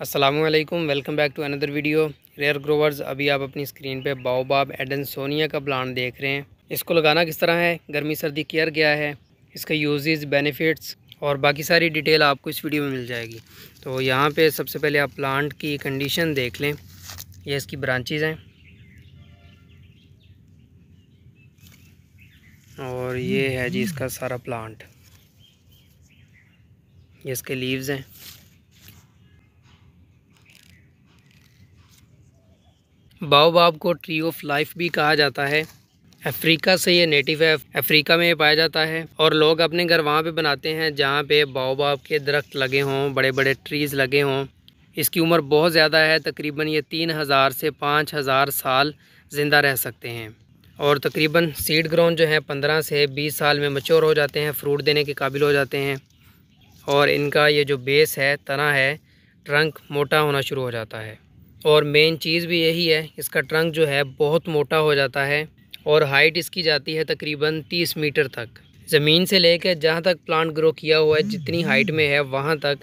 Aslam welcome back to another video rare growers अभी आप अपनी स्क्रीन पे बाओबाब एडन सोनिया का प्लान देख रहे हैं इसको लगाना किस तरह है गर्मी सर्दी केयर गया है इसका यूजेस बेनिफिट्स और बाकी सारी डिटेल आपको इस वीडियो में मिल जाएगी तो यहाँ पे सबसे पहले आप प्लांट की कंडीशन देख लें यह इसकी ब्रांचेज़ हैं और ये है जी इसका सारा प्लांट ये इसके लीव्स हैं बाओबाब को ट्री ऑफ लाइफ भी कहा जाता है अफ्रीका से ये नेटिव है अफ्रीका में ये पाया जाता है और लोग अपने घर वहाँ पे बनाते हैं जहाँ पे बाओबाब के दरख्त लगे हों बड़े बड़े ट्रीज़ लगे हों इसकी उम्र बहुत ज़्यादा है तकरीबन ये तीन हज़ार से पाँच हज़ार साल ज़िंदा रह सकते हैं और तकरीबन सीड ग्राउंड जो है पंद्रह से बीस साल में मच्योर हो जाते हैं फ्रूट देने के काबिल हो जाते हैं और इनका ये जो बेस है तना है ट्रंक मोटा होना शुरू हो जाता है और मेन चीज़ भी यही है इसका ट्रंक जो है बहुत मोटा हो जाता है और हाइट इसकी जाती है तकरीबन 30 मीटर तक ज़मीन से लेकर जहाँ तक प्लांट ग्रो किया हुआ है जितनी हाइट में है वहाँ तक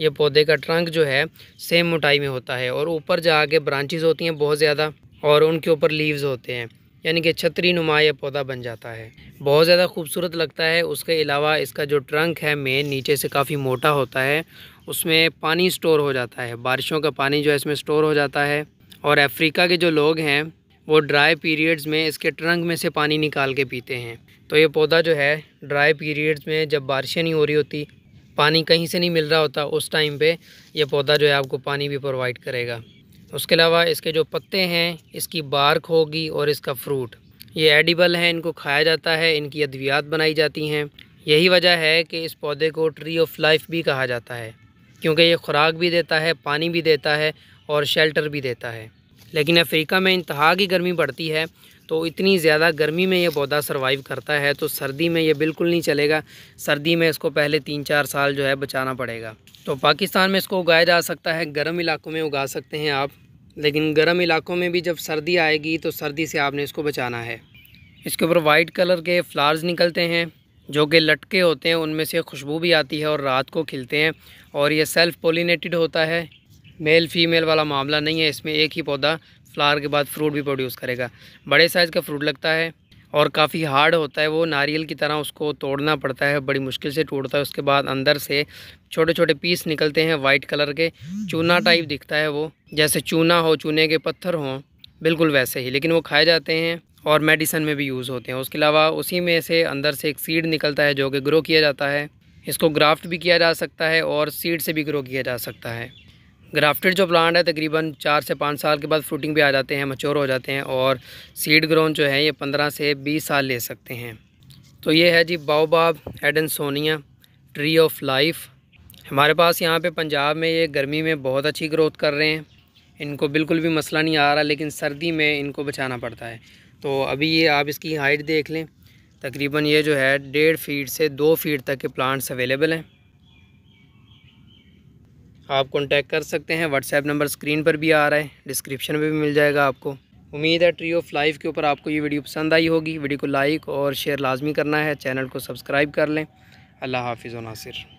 ये पौधे का ट्रंक जो है सेम मोटाई में होता है और ऊपर जा ब्रांचेस ब्रांचेज़ होती हैं बहुत ज़्यादा और उनके ऊपर लीव्स होते हैं यानी कि छतरी नुमा यह पौधा बन जाता है बहुत ज़्यादा खूबसूरत लगता है उसके अलावा इसका जो ट्रंक है मेन नीचे से काफ़ी मोटा होता है उसमें पानी स्टोर हो जाता है बारिशों का पानी जो है इसमें स्टोर हो जाता है और अफ्रीका के जो लोग हैं वो ड्राई पीरियड्स में इसके ट्रंक में से पानी निकाल के पीते हैं तो ये पौधा जो है ड्राई पीरियड्स में जब बारिशें नहीं हो रही होती पानी कहीं से नहीं मिल रहा होता उस टाइम पे ये पौधा जो है आपको पानी भी प्रोवाइड करेगा उसके अलावा इसके जो पत्ते हैं इसकी बार्क होगी और इसका फ्रूट ये एडिबल हैं इनको खाया जाता है इनकी अद्वियात बनाई जाती हैं यही वजह है कि इस पौधे को ट्री ऑफ लाइफ भी कहा जाता है क्योंकि ये खुराक भी देता है पानी भी देता है और शेल्टर भी देता है लेकिन अफ्रीका में इंतहा की गर्मी बढ़ती है तो इतनी ज़्यादा गर्मी में ये पौधा सर्वाइव करता है तो सर्दी में ये बिल्कुल नहीं चलेगा सर्दी में इसको पहले तीन चार साल जो है बचाना पड़ेगा तो पाकिस्तान में इसको उगाया जा सकता है गर्म इलाकों में उगा सकते हैं आप लेकिन गर्म इलाकों में भी जब सर्दी आएगी तो सर्दी से आपने इसको बचाना है इसके ऊपर वाइट कलर के फ्लावर्स निकलते हैं जो कि लटके होते हैं उनमें से खुशबू भी आती है और रात को खिलते हैं और ये सेल्फ़ पोलिनेटेड होता है मेल फीमेल वाला मामला नहीं है इसमें एक ही पौधा फ्लावर के बाद फ्रूट भी प्रोड्यूस करेगा बड़े साइज़ का फ्रूट लगता है और काफ़ी हार्ड होता है वो नारियल की तरह उसको तोड़ना पड़ता है बड़ी मुश्किल से टूटता है उसके बाद अंदर से छोटे छोटे पीस निकलते हैं वाइट कलर के चूना टाइप दिखता है वो जैसे चूना हो चूने के पत्थर हों बिल्कुल वैसे ही लेकिन वो खाए जाते हैं और मेडिसन में भी यूज़ होते हैं उसके अलावा उसी में से अंदर से एक सीड निकलता है जो कि ग्रो किया जाता है इसको ग्राफ्ट भी किया जा सकता है और सीड से भी ग्रो किया जा सकता है ग्राफ्टेड जो प्लांट है तकरीबन चार से पाँच साल के बाद फ्रूटिंग भी आ जाते हैं मच्योर हो जाते हैं और सीड ग्रोन जो है ये पंद्रह से बीस साल ले सकते हैं तो ये है जी baobab adansonia tree of life हमारे पास यहाँ पे पंजाब में ये गर्मी में बहुत अच्छी ग्रोथ कर रहे हैं इनको बिल्कुल भी मसला नहीं आ रहा लेकिन सर्दी में इनको बचाना पड़ता है तो अभी ये आप इसकी हाइट देख लें तकरीबन ये जो है डेढ़ फीट से दो फीट तक के प्लांट्स अवेलेबल हैं आप कॉन्टैक्ट कर सकते हैं व्हाट्सएप नंबर स्क्रीन पर भी आ रहा है डिस्क्रिप्शन में भी मिल जाएगा आपको उम्मीद है ट्री ऑफ लाइफ के ऊपर आपको ये वीडियो पसंद आई होगी वीडियो को लाइक और शेयर लाजमी करना है चैनल को सब्सक्राइब कर लें अल्लाह हाफिज़ नासिर